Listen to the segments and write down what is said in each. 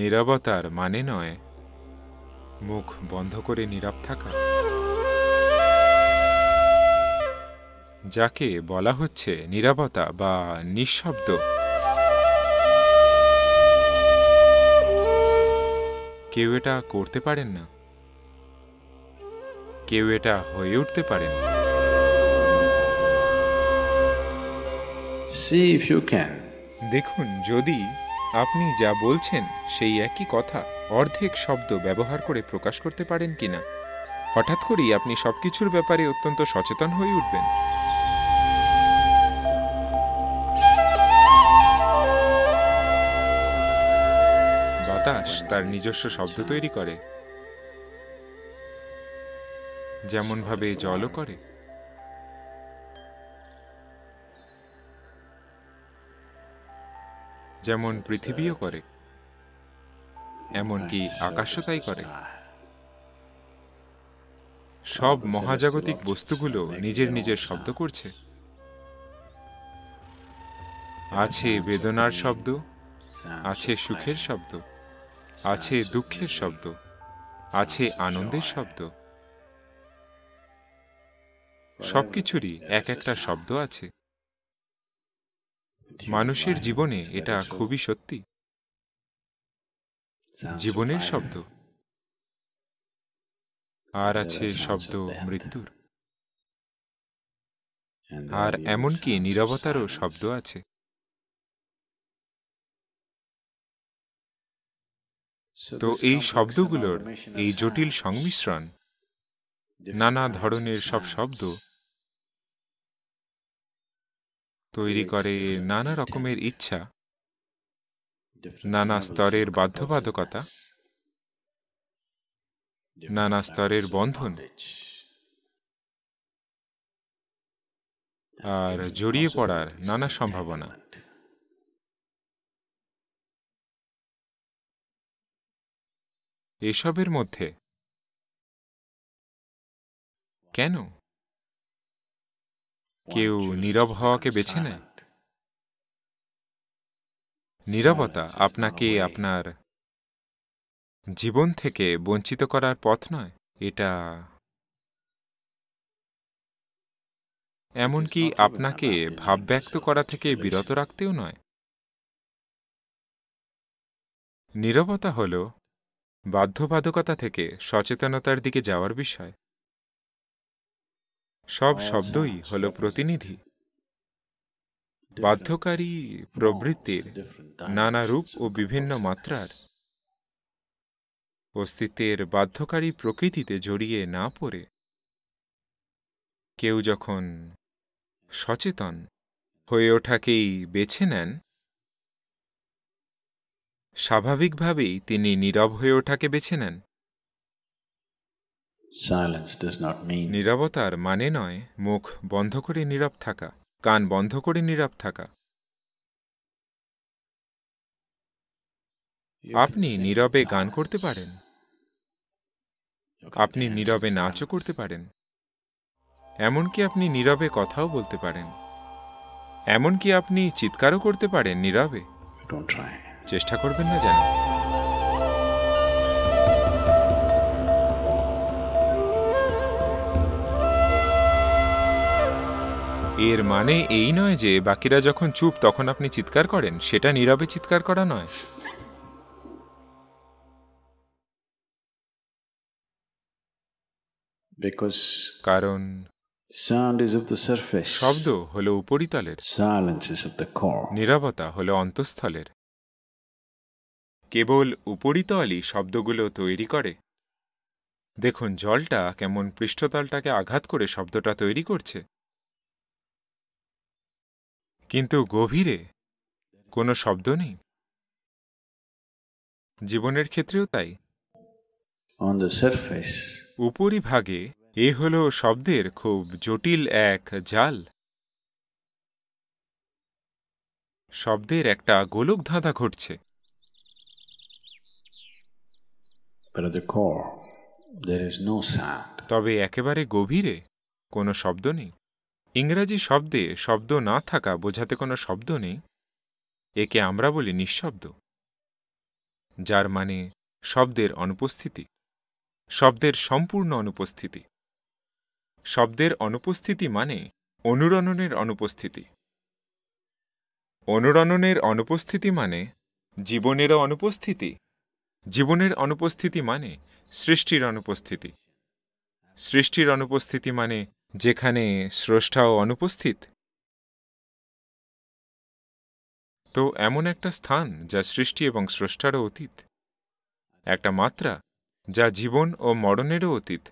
নিরবতার মানে নয় মুখ বন্ধ করে নীরব থাকা যাকে বলা হচ্ছে নিরবতা বা নিঃশব্দ কেউ এটা করতে পারেন না কেউ এটা হয়ে উঠতে পারেন দেখুন যদি আপনি যা বলছেন সেই একই কথা অর্ধেক শব্দ ব্যবহার করে প্রকাশ করতে পারেন কিনা হঠাৎ করেই আপনি সবকিছুর ব্যাপারে অত্যন্ত সচেতন হয়ে উঠবেন বাতাস তার নিজস্ব শব্দ তৈরি করে যেমনভাবে জলও করে যেমন পৃথিবীও করে এমনকি আকাশও তাই করে সব মহাজাগতিক বস্তুগুলো নিজের নিজের শব্দ করছে আছে বেদনার শব্দ আছে সুখের শব্দ আছে দুঃখের শব্দ আছে আনন্দের শব্দ সবকিছুরই এক একটা শব্দ আছে মানুষের জীবনে এটা খুবই সত্যি জীবনের শব্দ আর আছে শব্দ মৃত্যুর আর এমনকি নিরবতারও শব্দ আছে তো এই শব্দগুলোর এই জটিল সংমিশ্রণ নানা ধরনের সব শব্দ তৈরি করে নানা রকমের ইচ্ছা নানা স্তরের বাধ্যবাধকতা নানা স্তরের বন্ধন আর জড়িয়ে পড়ার নানা সম্ভাবনা এসবের মধ্যে কেন কেউ নীরব হওয়াকে বেছে নেন নীরবতা আপনাকে আপনার জীবন থেকে বঞ্চিত করার পথ নয় এটা এমনকি আপনাকে ভাব ব্যক্ত করা থেকে বিরত রাখতেও নয় নীরবতা হল বাধ্যবাধকতা থেকে সচেতনতার দিকে যাওয়ার বিষয় সব আচ্ছা, শব্দই আচ্ছা, হল প্রতিনিধি বাধ্যকারী প্রবৃত্তির নানা রূপ ও বিভিন্ন মাত্রার অস্তিত্বের বাধ্যকারী প্রকৃতিতে জড়িয়ে না পড়ে কেউ যখন সচেতন হয়ে ওঠাকেই বেছে নেন স্বাভাবিকভাবেই তিনি নীরব হয়ে ওঠাকে বেছে নেন নিরবতার মানে নয় মুখ বন্ধ করে নীরব থাকা কান বন্ধ করে নীরব থাকা আপনি নীরবে গান করতে পারেন আপনি নীরবে নাচও করতে পারেন এমনকি আপনি নীরবে কথাও বলতে পারেন এমনকি আপনি চিৎকারও করতে পারেন নীরবে চেষ্টা করবেন না জানো এর মানে এই নয় যে বাকিরা যখন চুপ তখন আপনি চিৎকার করেন সেটা নীরবে চিৎকার করা নয় because কারণ sound is of the surface শব্দ হলো উপরিতলের silence is of the core নীরবতা হলো অন্তঃস্থলের কেবল উপরিতলই শব্দগুলো তৈরি করে দেখুন জলটা কেমন পৃষ্ঠতলটাকে আঘাত করে শব্দটা তৈরি করছে কিন্তু গভীরে কোনো শব্দ নেই জীবনের ক্ষেত্রেও তাই উপরিভাগে এ হল শব্দের খুব জটিল এক জাল শব্দের একটা গোলক ধাঁধা ঘটছে তবে একেবারে গভীরে কোনো শব্দ নেই ইংরাজি শব্দে শব্দ না থাকা বোঝাতে কোনো শব্দ নেই একে আমরা বলি নিঃশব্দ যার মানে শব্দের অনুপস্থিতি শব্দের সম্পূর্ণ অনুপস্থিতি শব্দের অনুপস্থিতি মানে অনুরণনের অনুপস্থিতি অনুরণনের অনুপস্থিতি মানে জীবনেরও অনুপস্থিতি জীবনের অনুপস্থিতি মানে সৃষ্টির অনুপস্থিতি সৃষ্টির অনুপস্থিতি মানে যেখানে স্রষ্টাও অনুপস্থিত তো এমন একটা স্থান যা সৃষ্টি এবং স্রষ্টারও অতীত একটা মাত্রা যা জীবন ও মরণেরও অতীত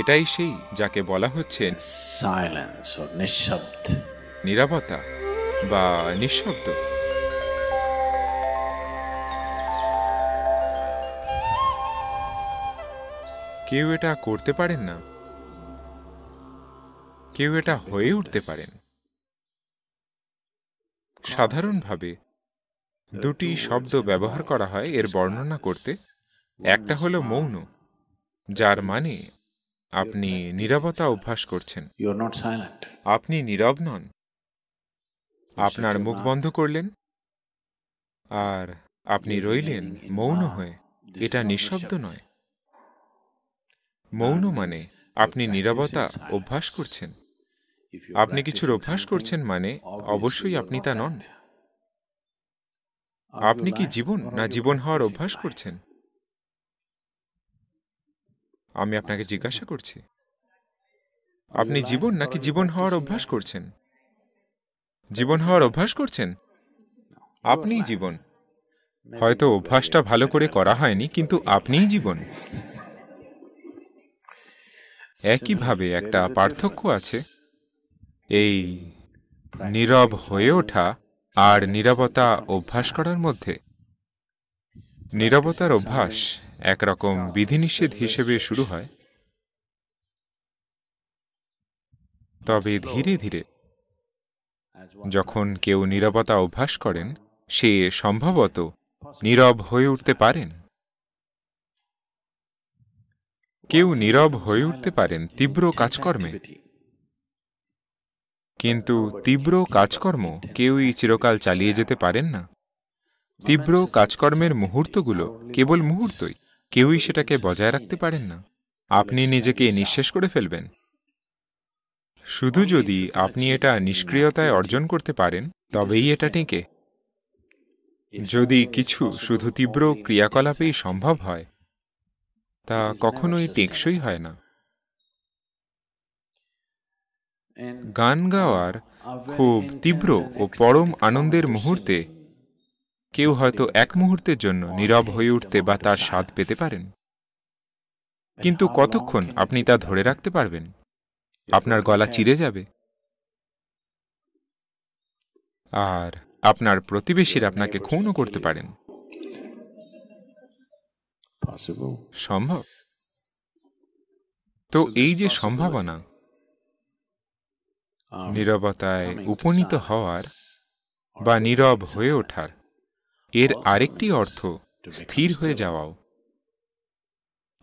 এটাই সেই যাকে বলা হচ্ছে নিরাপত্তা বা নিঃশব্দ কেউ এটা করতে পারেন না কেউ এটা হয়ে উঠতে পারেন সাধারণভাবে দুটি শব্দ ব্যবহার করা হয় এর বর্ণনা করতে একটা হলো মৌন যার মানে আপনি নিরবতা অভ্যাস করছেন আপনি নীরব নন আপনার মুখ বন্ধ করলেন আর আপনি রইলেন মৌন হয়ে এটা নিঃশব্দ নয় মৌন মানে আপনি নিরবতা অভ্যাস করছেন আপনি কিছুর অভ্যাস করছেন মানে অবশ্যই আপনি তা নন আপনি কি জীবন না জীবন হওয়ার অভ্যাস করছেন আমি আপনাকে জিজ্ঞাসা করছি আপনি জীবন নাকি জীবন হওয়ার অভ্যাস করছেন জীবন হওয়ার অভ্যাস করছেন আপনিই জীবন হয়তো অভ্যাসটা ভালো করে করা হয়নি কিন্তু আপনিই জীবন একইভাবে একটা পার্থক্য আছে এই নীরব হয়ে ওঠা আর নিরবতা অভ্যাস করার মধ্যে নিরবতার অভ্যাস একরকম বিধিনিষেধ হিসেবে শুরু হয় তবে ধীরে ধীরে যখন কেউ নিরবতা অভ্যাস করেন সে সম্ভবত নীরব হয়ে উঠতে পারেন কেউ নীরব হয়ে উঠতে পারেন তীব্র কাজকর্মে কিন্তু তীব্র কাজকর্ম কেউই চিরকাল চালিয়ে যেতে পারেন না তীব্র কাজকর্মের মুহূর্তগুলো কেবল মুহূর্তই কেউই সেটাকে বজায় রাখতে পারেন না আপনি নিজেকে নিঃশেষ করে ফেলবেন শুধু যদি আপনি এটা নিষ্ক্রিয়তায় অর্জন করতে পারেন তবেই এটা টেঁকে যদি কিছু শুধু তীব্র ক্রিয়াকলাপেই সম্ভব হয় তা কখনোই টেকসই হয় না গান গাওয়ার খুব তীব্র ও পরম আনন্দের মুহূর্তে কেউ হয়তো এক মুহূর্তের জন্য নীরব হয়ে উঠতে বা তার স্বাদ পেতে পারেন কিন্তু কতক্ষণ আপনি তা ধরে রাখতে পারবেন আপনার গলা চিরে যাবে আর আপনার প্রতিবেশীর আপনাকে খুনও করতে পারেন সম্ভব তো এই যে সম্ভাবনা um, নিরবতায় উপনীত হওয়ার বা নীরব হয়ে ওঠার এর আরেকটি অর্থ স্থির হয়ে যাওয়াও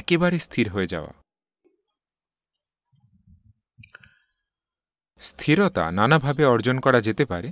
একেবারে স্থির হয়ে যাওয়া স্থিরতা নানাভাবে অর্জন করা যেতে পারে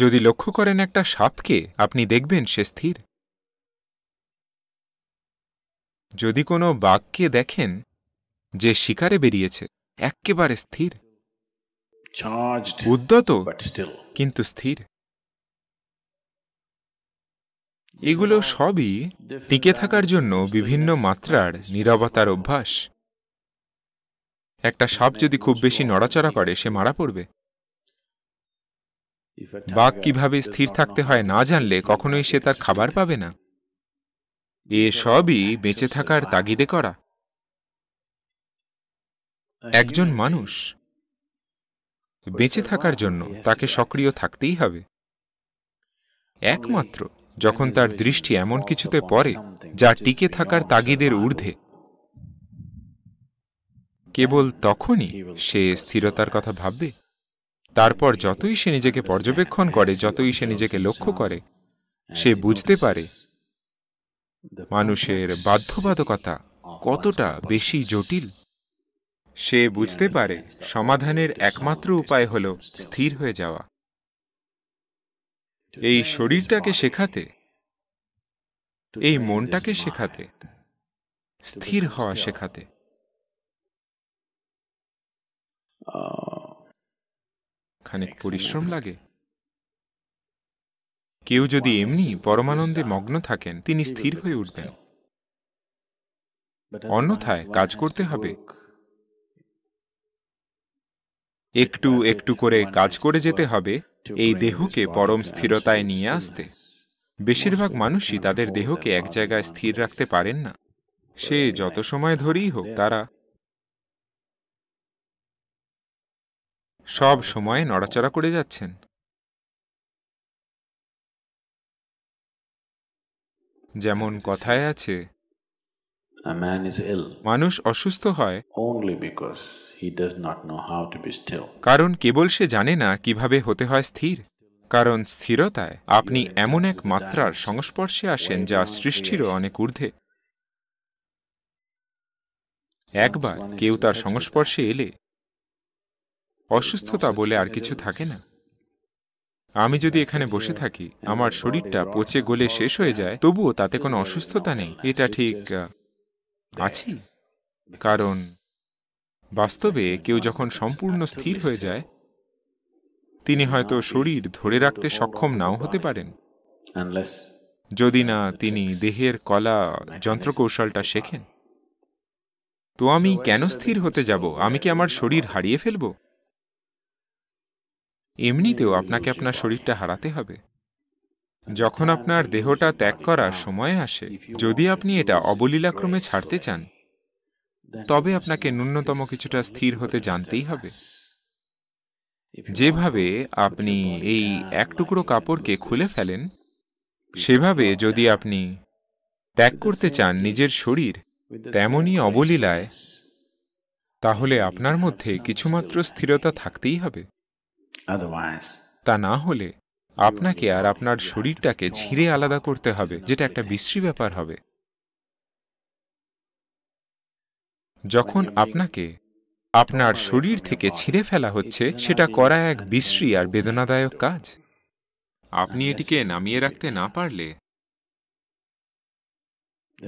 যদি লক্ষ্য করেন একটা সাপকে আপনি দেখবেন সে স্থির যদি কোনো বাঘকে দেখেন যে শিকারে বেরিয়েছে একেবারে স্থির উদ্যত কিন্তু স্থির এগুলো সবই টিকে থাকার জন্য বিভিন্ন মাত্রার নিরবতার অভ্যাস একটা সাপ যদি খুব বেশি নড়াচড়া করে সে মারা পড়বে বাঘ কিভাবে স্থির থাকতে হয় না জানলে কখনোই সে তার খাবার পাবে না এ সবই বেঁচে থাকার তাগিদে করা একজন মানুষ বেঁচে থাকার জন্য তাকে সক্রিয় থাকতেই হবে একমাত্র যখন তার দৃষ্টি এমন কিছুতে পড়ে যা টিকে থাকার তাগিদের ঊর্ধ্বে কেবল তখনই সে স্থিরতার কথা ভাববে তারপর যতই সে নিজেকে পর্যবেক্ষণ করে যতই সে নিজেকে লক্ষ্য করে সে বুঝতে পারে মানুষের বাধ্যবাধকতা কতটা বেশি জটিল সে বুঝতে পারে সমাধানের একমাত্র উপায় হল স্থির হয়ে যাওয়া এই শরীরটাকে শেখাতে এই মনটাকে শেখাতে স্থির হওয়া শেখাতে খানিক পরিশ্রম লাগে কেউ যদি এমনি পরমানন্দে মগ্ন থাকেন তিনি স্থির হয়ে উঠবেন অন্যথায় কাজ করতে হবে একটু একটু করে কাজ করে যেতে হবে এই দেহকে পরম স্থিরতায় নিয়ে আসতে বেশিরভাগ মানুষই তাদের দেহকে এক জায়গায় স্থির রাখতে পারেন না সে যত সময় ধরেই হোক তারা সব সময় নড়াচড়া করে যাচ্ছেন যেমন কথায় আছে মানুষ অসুস্থ হয় কারণ কেবল সে জানে না কিভাবে হতে হয় স্থির কারণ স্থিরতায় আপনি এমন এক মাত্রার সংস্পর্শে আসেন যা সৃষ্টিরও অনেক ঊর্ধ্বে একবার কেউ তার সংস্পর্শে এলে অসুস্থতা বলে আর কিছু থাকে না আমি যদি এখানে বসে থাকি আমার শরীরটা পচে গলে শেষ হয়ে যায় তবুও তাতে কোনো অসুস্থতা নেই এটা ঠিক আছি কারণ বাস্তবে কেউ যখন সম্পূর্ণ স্থির হয়ে যায় তিনি হয়তো শরীর ধরে রাখতে সক্ষম নাও হতে পারেন যদি না তিনি দেহের কলা যন্ত্রকৌশলটা শেখেন তো আমি কেন স্থির হতে যাব আমি কি আমার শরীর হারিয়ে ফেলবো এমনিতেও আপনাকে আপনার শরীরটা হারাতে হবে যখন আপনার দেহটা ত্যাগ করার সময় আসে যদি আপনি এটা অবলীলাক্রমে ছাড়তে চান তবে আপনাকে ন্যূনতম কিছুটা স্থির হতে জানতেই হবে যেভাবে আপনি এই এক টুকরো কাপড়কে খুলে ফেলেন সেভাবে যদি আপনি ত্যাগ করতে চান নিজের শরীর তেমনই অবলীলায় তাহলে আপনার মধ্যে কিছুমাত্র স্থিরতা থাকতেই হবে তা না হলে আপনাকে আর আপনার শরীরটাকে ছিঁড়ে আলাদা করতে হবে যেটা একটা বিশ্রী ব্যাপার হবে যখন আপনাকে আপনার শরীর থেকে ছিঁড়ে ফেলা হচ্ছে সেটা করা এক বিশ্রী আর বেদনাদায়ক কাজ আপনি এটিকে নামিয়ে রাখতে না পারলে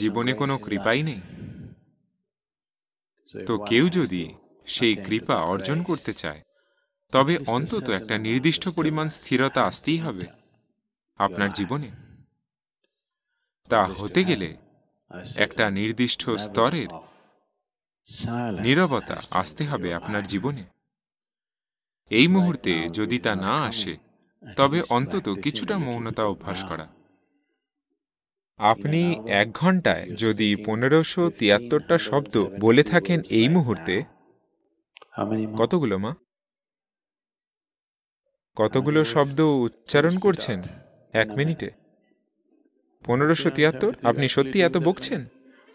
জীবনে কোনো কৃপাই নেই তো কেউ যদি সেই কৃপা অর্জন করতে চায় তবে অন্তত একটা নির্দিষ্ট পরিমাণ স্থিরতা আসতেই হবে আপনার জীবনে তা হ্যাঁ, হতে গেলে একটা নির্দিষ্ট স্তরের নিরবতা আসতে হবে আপনার জীবনে এই মুহূর্তে যদি তা না আসে তবে অন্তত কিছুটা মৌনতা অভ্যাস করা আপনি এক ঘন্টায় যদি পনেরোশো তিয়াত্তরটা শব্দ বলে থাকেন এই মুহূর্তে কতগুলো মা কতগুলো শব্দ উচ্চারণ করছেন এক মিনিটে পনেরোশো তিয়াত্তর আপনি সত্যি এত বকছেন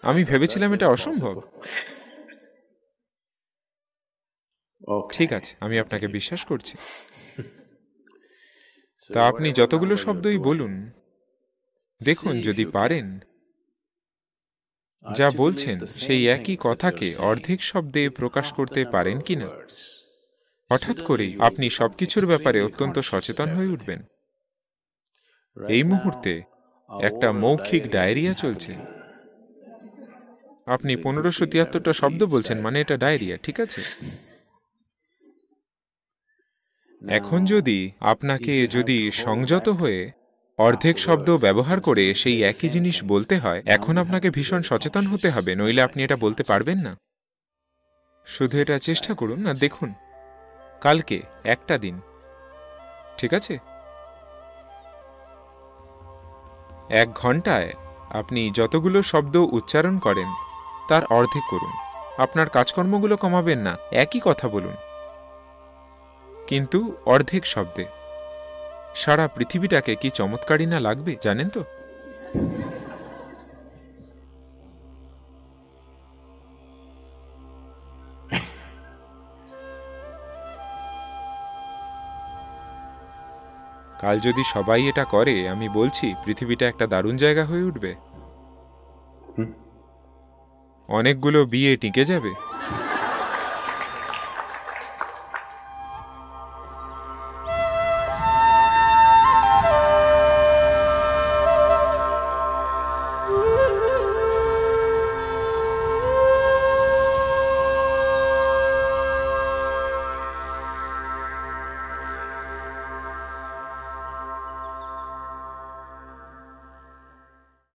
আমি ভেবেছিলাম এটা অসম্ভব ঠিক আছে আমি আপনাকে বিশ্বাস করছি তা আপনি যতগুলো শব্দই বলুন দেখুন যদি পারেন যা বলছেন সেই একই কথাকে অর্ধেক শব্দে প্রকাশ করতে পারেন কিনা হঠাৎ করেই আপনি সবকিছুর ব্যাপারে অত্যন্ত সচেতন হয়ে উঠবেন এই মুহূর্তে একটা মৌখিক ডায়রিয়া চলছে আপনি পনেরোশো তিয়াত্তরটা শব্দ বলছেন মানে এটা ডায়রিয়া ঠিক আছে এখন যদি আপনাকে যদি সংযত হয়ে অর্ধেক শব্দ ব্যবহার করে সেই একই জিনিস বলতে হয় এখন আপনাকে ভীষণ সচেতন হতে হবে নইলে আপনি এটা বলতে পারবেন না শুধু এটা চেষ্টা করুন না দেখুন কালকে একটা দিন ঠিক আছে এক ঘন্টায় আপনি যতগুলো শব্দ উচ্চারণ করেন তার অর্ধেক করুন আপনার কাজকর্মগুলো কমাবেন না একই কথা বলুন কিন্তু অর্ধেক শব্দে সারা পৃথিবীটাকে কি চমৎকারী না লাগবে জানেন তো কাল যদি সবাই এটা করে আমি বলছি পৃথিবীটা একটা দারুণ জায়গা হয়ে উঠবে অনেকগুলো বিয়ে টিকে যাবে